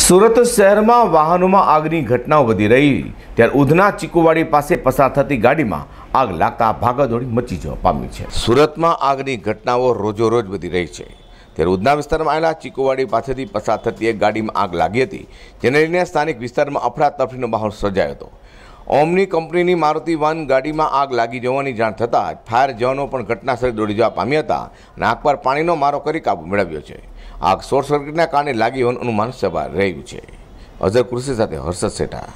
સુરત શહેરમાં વાહનોમાં આગની ઘટનાઓ વધી રહી ત્યારે ઉધના ચીકુવાડી પાસે પસાર થતી ગાડીમાં આગ લાગતા ભાગદોડી મચી જવા પામી છે સુરતમાં આગની ઘટનાઓ રોજોરોજ વધી રહી છે ત્યારે ઉધના વિસ્તારમાં આવેલા ચીકુવાડી પાસેથી પસાર થતી એક ગાડીમાં આગ લાગી હતી જેને લઈને સ્થાનિક વિસ્તારમાં અફડાતફડીનો માહોલ સર્જાયો હતો ઓમની કંપનીની મારુતિ વન ગાડીમાં આગ લાગી જવાની જાણ થતાં ફાયર જવાનો પણ ઘટનાસ્થળે દોડી જવા પામ્યા હતા અને આગ પર પાણીનો મારો કરી કાબુ મેળવ્યો છે આગ શોર્ટ સર્કિટના કારણે લાગી હોવાનું અનુમાન સભા રહ્યું છે અઝર કૃષિ સાથે હર્ષદ શેઠા